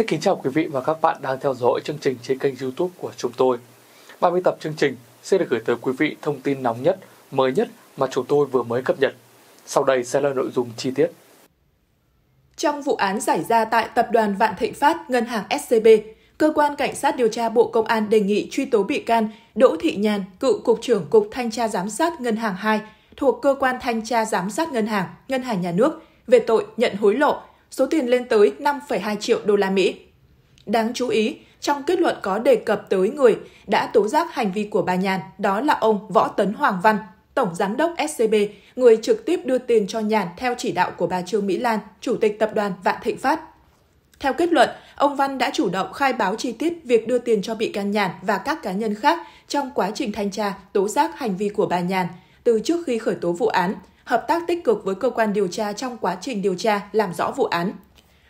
Xin kính chào quý vị và các bạn đang theo dõi chương trình trên kênh youtube của chúng tôi. 30 tập chương trình sẽ được gửi tới quý vị thông tin nóng nhất, mới nhất mà chúng tôi vừa mới cập nhật. Sau đây sẽ là nội dung chi tiết. Trong vụ án xảy ra tại Tập đoàn Vạn Thịnh Phát, Ngân hàng SCB, Cơ quan Cảnh sát điều tra Bộ Công an đề nghị truy tố bị can Đỗ Thị Nhàn, cựu Cục trưởng Cục Thanh tra Giám sát Ngân hàng 2, thuộc Cơ quan Thanh tra Giám sát Ngân hàng, Ngân hàng Nhà nước, về tội nhận hối lộ số tiền lên tới 5,2 triệu đô la Mỹ. Đáng chú ý, trong kết luận có đề cập tới người đã tố giác hành vi của bà Nhàn, đó là ông Võ Tấn Hoàng Văn, Tổng Giám đốc SCB, người trực tiếp đưa tiền cho Nhàn theo chỉ đạo của bà Trương Mỹ Lan, Chủ tịch Tập đoàn Vạn Thịnh Phát. Theo kết luận, ông Văn đã chủ động khai báo chi tiết việc đưa tiền cho bị can Nhàn và các cá nhân khác trong quá trình thanh tra tố giác hành vi của bà Nhàn từ trước khi khởi tố vụ án, hợp tác tích cực với cơ quan điều tra trong quá trình điều tra làm rõ vụ án.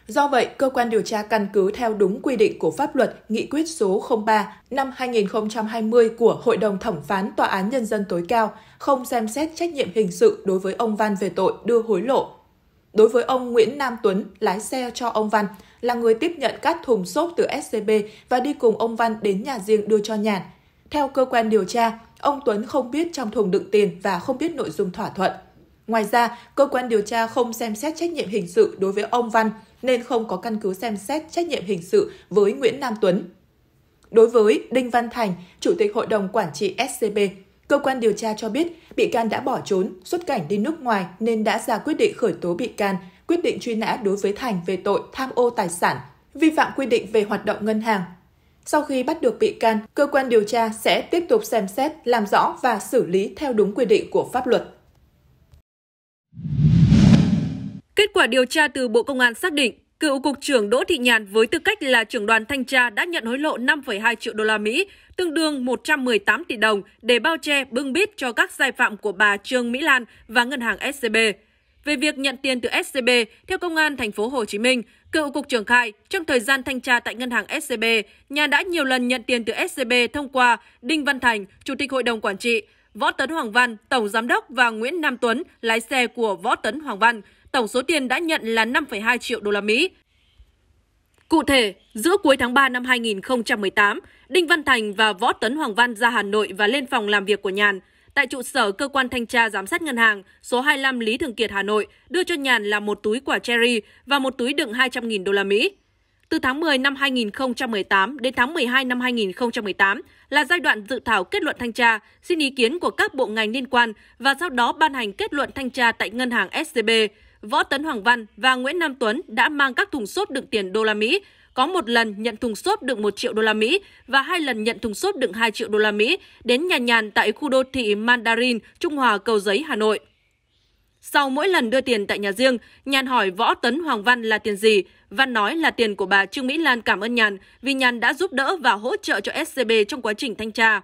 Do vậy, cơ quan điều tra căn cứ theo đúng quy định của pháp luật Nghị quyết số 03 năm 2020 của Hội đồng Thẩm phán Tòa án Nhân dân tối cao, không xem xét trách nhiệm hình sự đối với ông Văn về tội đưa hối lộ. Đối với ông Nguyễn Nam Tuấn, lái xe cho ông Văn, là người tiếp nhận các thùng xốp từ SCB và đi cùng ông Văn đến nhà riêng đưa cho Nhàn. Theo cơ quan điều tra, ông Tuấn không biết trong thùng đựng tiền và không biết nội dung thỏa thuận. Ngoài ra, cơ quan điều tra không xem xét trách nhiệm hình sự đối với ông Văn nên không có căn cứ xem xét trách nhiệm hình sự với Nguyễn Nam Tuấn. Đối với Đinh Văn Thành, Chủ tịch Hội đồng Quản trị SCB, cơ quan điều tra cho biết bị can đã bỏ trốn, xuất cảnh đi nước ngoài nên đã ra quyết định khởi tố bị can, quyết định truy nã đối với Thành về tội tham ô tài sản, vi phạm quy định về hoạt động ngân hàng. Sau khi bắt được bị can, cơ quan điều tra sẽ tiếp tục xem xét, làm rõ và xử lý theo đúng quy định của pháp luật. Kết quả điều tra từ Bộ Công an xác định, cựu cục trưởng Đỗ Thị Nhàn với tư cách là trưởng đoàn thanh tra đã nhận hối lộ 5,2 triệu đô la Mỹ, tương đương 118 tỷ đồng để bao che bưng bít cho các sai phạm của bà Trương Mỹ Lan và ngân hàng SCB. Về việc nhận tiền từ SCB, theo công an thành phố Hồ Chí Minh, cựu cục trưởng khai, trong thời gian thanh tra tại ngân hàng SCB, nhà đã nhiều lần nhận tiền từ SCB thông qua Đinh Văn Thành, chủ tịch hội đồng quản trị, Võ Tấn Hoàng Văn, tổng giám đốc và Nguyễn Nam Tuấn, lái xe của Võ Tấn Hoàng Văn tổng số tiền đã nhận là 5,2 triệu đô la Mỹ. Cụ thể, giữa cuối tháng 3 năm 2018, Đinh Văn Thành và Võ Tấn Hoàng Văn ra Hà Nội và lên phòng làm việc của Nhàn. Tại trụ sở cơ quan thanh tra giám sát ngân hàng số 25 Lý Thường Kiệt Hà Nội đưa cho Nhàn là một túi quả cherry và một túi đựng 200.000 đô la Mỹ. Từ tháng 10 năm 2018 đến tháng 12 năm 2018 là giai đoạn dự thảo kết luận thanh tra, xin ý kiến của các bộ ngành liên quan và sau đó ban hành kết luận thanh tra tại ngân hàng SCB. Võ Tấn Hoàng Văn và Nguyễn Nam Tuấn đã mang các thùng xốp đựng tiền đô la Mỹ, có một lần nhận thùng xốp đựng 1 triệu đô la Mỹ và hai lần nhận thùng xốp đựng 2 triệu đô la Mỹ đến nhà nhàn tại khu đô thị Mandarin, Trung Hòa, Cầu Giấy, Hà Nội. Sau mỗi lần đưa tiền tại nhà riêng, Nhàn hỏi Võ Tấn Hoàng Văn là tiền gì. Văn nói là tiền của bà Trương Mỹ Lan cảm ơn Nhàn vì Nhàn đã giúp đỡ và hỗ trợ cho SCB trong quá trình thanh tra.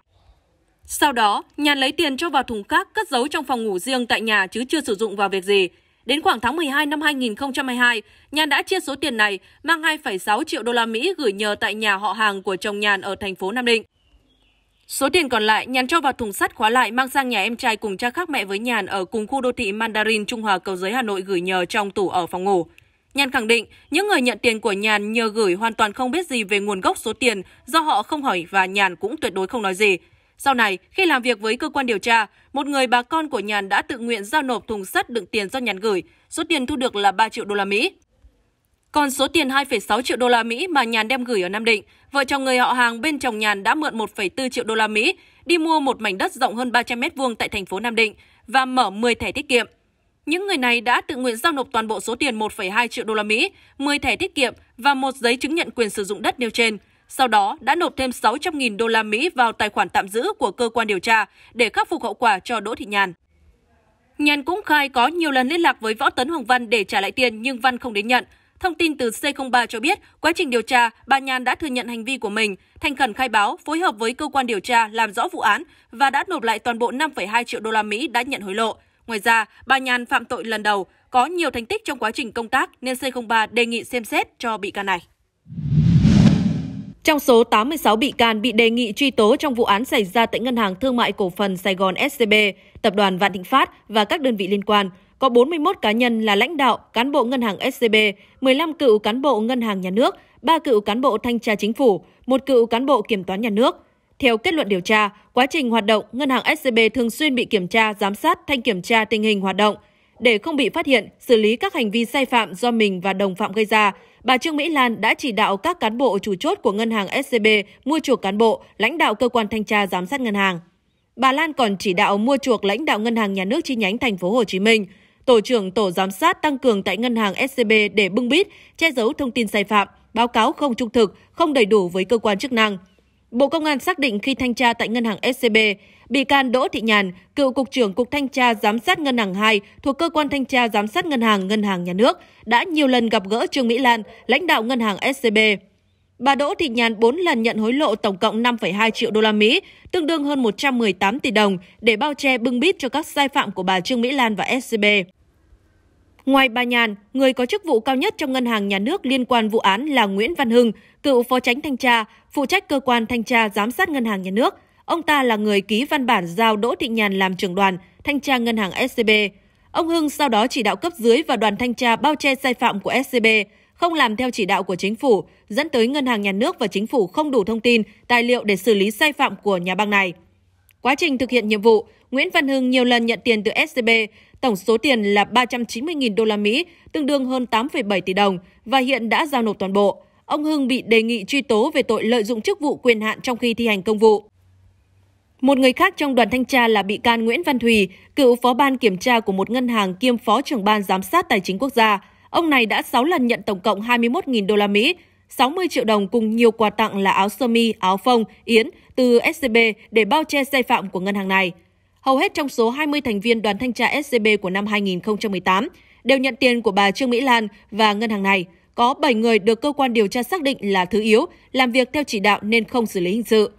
Sau đó, Nhàn lấy tiền cho vào thùng khác cất giấu trong phòng ngủ riêng tại nhà chứ chưa sử dụng vào việc gì. Đến khoảng tháng 12 năm 2022, Nhàn đã chia số tiền này mang 2,6 triệu đô la Mỹ gửi nhờ tại nhà họ hàng của chồng Nhàn ở thành phố Nam Định. Số tiền còn lại, Nhàn cho vào thùng sắt khóa lại mang sang nhà em trai cùng cha khác mẹ với Nhàn ở cùng khu đô thị Mandarin Trung Hòa Cầu Giấy Hà Nội gửi nhờ trong tủ ở phòng ngủ. Nhàn khẳng định, những người nhận tiền của Nhàn nhờ gửi hoàn toàn không biết gì về nguồn gốc số tiền do họ không hỏi và Nhàn cũng tuyệt đối không nói gì. Sau này, khi làm việc với cơ quan điều tra, một người bà con của Nhàn đã tự nguyện giao nộp thùng sắt đựng tiền do Nhàn gửi, số tiền thu được là 3 triệu đô la Mỹ. Còn số tiền 2,6 triệu đô la Mỹ mà Nhàn đem gửi ở Nam Định, vợ chồng người họ hàng bên chồng Nhàn đã mượn 1,4 triệu đô la Mỹ đi mua một mảnh đất rộng hơn 300 mét vuông tại thành phố Nam Định và mở 10 thẻ tiết kiệm. Những người này đã tự nguyện giao nộp toàn bộ số tiền 1,2 triệu đô la Mỹ, 10 thẻ tiết kiệm và một giấy chứng nhận quyền sử dụng đất nêu trên – sau đó đã nộp thêm 600.000 đô la Mỹ vào tài khoản tạm giữ của cơ quan điều tra để khắc phục hậu quả cho Đỗ Thị Nhàn. Nhàn cũng khai có nhiều lần liên lạc với Võ Tấn Hoàng Văn để trả lại tiền nhưng Văn không đến nhận. Thông tin từ C03 cho biết, quá trình điều tra, bà Nhàn đã thừa nhận hành vi của mình, thành khẩn khai báo, phối hợp với cơ quan điều tra làm rõ vụ án và đã nộp lại toàn bộ 5,2 triệu đô la Mỹ đã nhận hối lộ. Ngoài ra, bà Nhàn phạm tội lần đầu, có nhiều thành tích trong quá trình công tác nên C03 đề nghị xem xét cho bị can này. Trong số 86 bị can bị đề nghị truy tố trong vụ án xảy ra tại Ngân hàng Thương mại Cổ phần Sài Gòn SCB, Tập đoàn Vạn Thịnh Phát và các đơn vị liên quan, có 41 cá nhân là lãnh đạo, cán bộ ngân hàng SCB, 15 cựu cán bộ ngân hàng nhà nước, 3 cựu cán bộ thanh tra chính phủ, một cựu cán bộ kiểm toán nhà nước. Theo kết luận điều tra, quá trình hoạt động, ngân hàng SCB thường xuyên bị kiểm tra, giám sát, thanh kiểm tra tình hình hoạt động, để không bị phát hiện, xử lý các hành vi sai phạm do mình và đồng phạm gây ra, bà Trương Mỹ Lan đã chỉ đạo các cán bộ chủ chốt của ngân hàng SCB mua chuộc cán bộ, lãnh đạo cơ quan thanh tra giám sát ngân hàng. Bà Lan còn chỉ đạo mua chuộc lãnh đạo ngân hàng nhà nước chi nhánh thành phố Hồ Chí Minh, tổ trưởng tổ giám sát tăng cường tại ngân hàng SCB để bưng bít, che giấu thông tin sai phạm, báo cáo không trung thực, không đầy đủ với cơ quan chức năng. Bộ Công an xác định khi thanh tra tại ngân hàng SCB, Bị can Đỗ Thị Nhàn, cựu cục trưởng Cục Thanh tra Giám sát Ngân hàng 2 thuộc cơ quan thanh tra giám sát ngân hàng Ngân hàng Nhà nước đã nhiều lần gặp gỡ Trương Mỹ Lan, lãnh đạo ngân hàng SCB. Bà Đỗ Thị Nhàn 4 lần nhận hối lộ tổng cộng 5,2 triệu đô la Mỹ, tương đương hơn 118 tỷ đồng để bao che bưng bít cho các sai phạm của bà Trương Mỹ Lan và SCB. Ngoài bà Nhàn, người có chức vụ cao nhất trong ngân hàng nhà nước liên quan vụ án là Nguyễn Văn Hưng, cựu phó tránh thanh tra, phụ trách cơ quan thanh tra giám sát ngân hàng nhà nước, Ông ta là người ký văn bản giao Đỗ Thị Nhàn làm trưởng đoàn, thanh tra ngân hàng SCB. Ông Hưng sau đó chỉ đạo cấp dưới và đoàn thanh tra bao che sai phạm của SCB, không làm theo chỉ đạo của chính phủ, dẫn tới ngân hàng nhà nước và chính phủ không đủ thông tin, tài liệu để xử lý sai phạm của nhà băng này. Quá trình thực hiện nhiệm vụ, Nguyễn Văn Hưng nhiều lần nhận tiền từ SCB, tổng số tiền là 390.000 đô la Mỹ, tương đương hơn 8,7 tỷ đồng và hiện đã giao nộp toàn bộ. Ông Hưng bị đề nghị truy tố về tội lợi dụng chức vụ quyền hạn trong khi thi hành công vụ. Một người khác trong đoàn thanh tra là bị can Nguyễn Văn Thùy, cựu phó ban kiểm tra của một ngân hàng kiêm phó trưởng ban giám sát tài chính quốc gia. Ông này đã 6 lần nhận tổng cộng 21.000 đô la Mỹ, 60 triệu đồng cùng nhiều quà tặng là áo sơ mi, áo phông, yến từ SCB để bao che sai phạm của ngân hàng này. Hầu hết trong số 20 thành viên đoàn thanh tra SCB của năm 2018 đều nhận tiền của bà Trương Mỹ Lan và ngân hàng này. Có 7 người được cơ quan điều tra xác định là thứ yếu, làm việc theo chỉ đạo nên không xử lý hình sự.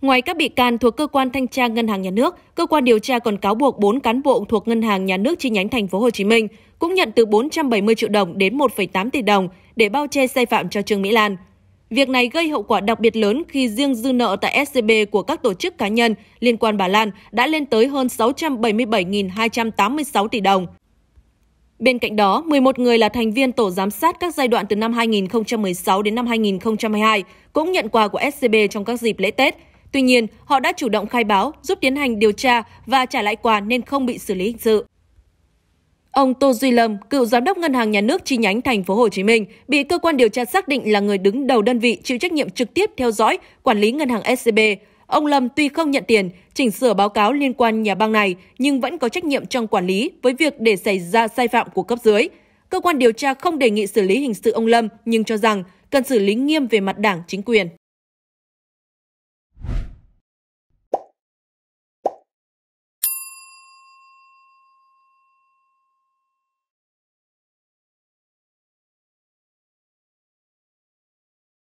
Ngoài các bị can thuộc cơ quan thanh tra Ngân hàng Nhà nước, cơ quan điều tra còn cáo buộc 4 cán bộ thuộc Ngân hàng Nhà nước chi nhánh thành phố Hồ Chí Minh cũng nhận từ 470 triệu đồng đến 1,8 tỷ đồng để bao che sai phạm cho Trương Mỹ Lan. Việc này gây hậu quả đặc biệt lớn khi riêng dư nợ tại SCB của các tổ chức cá nhân liên quan bà Lan đã lên tới hơn 677.286 tỷ đồng. Bên cạnh đó, 11 người là thành viên tổ giám sát các giai đoạn từ năm 2016 đến năm 2022 cũng nhận quà của SCB trong các dịp lễ Tết – Tuy nhiên, họ đã chủ động khai báo, giúp tiến hành điều tra và trả lại quà nên không bị xử lý hình sự. Ông Tô Duy Lâm, cựu giám đốc Ngân hàng Nhà nước chi nhánh Thành phố Hồ Chí Minh, bị cơ quan điều tra xác định là người đứng đầu đơn vị chịu trách nhiệm trực tiếp theo dõi, quản lý ngân hàng SCB. Ông Lâm tuy không nhận tiền, chỉnh sửa báo cáo liên quan nhà băng này nhưng vẫn có trách nhiệm trong quản lý với việc để xảy ra sai phạm của cấp dưới. Cơ quan điều tra không đề nghị xử lý hình sự ông Lâm nhưng cho rằng cần xử lý nghiêm về mặt đảng chính quyền.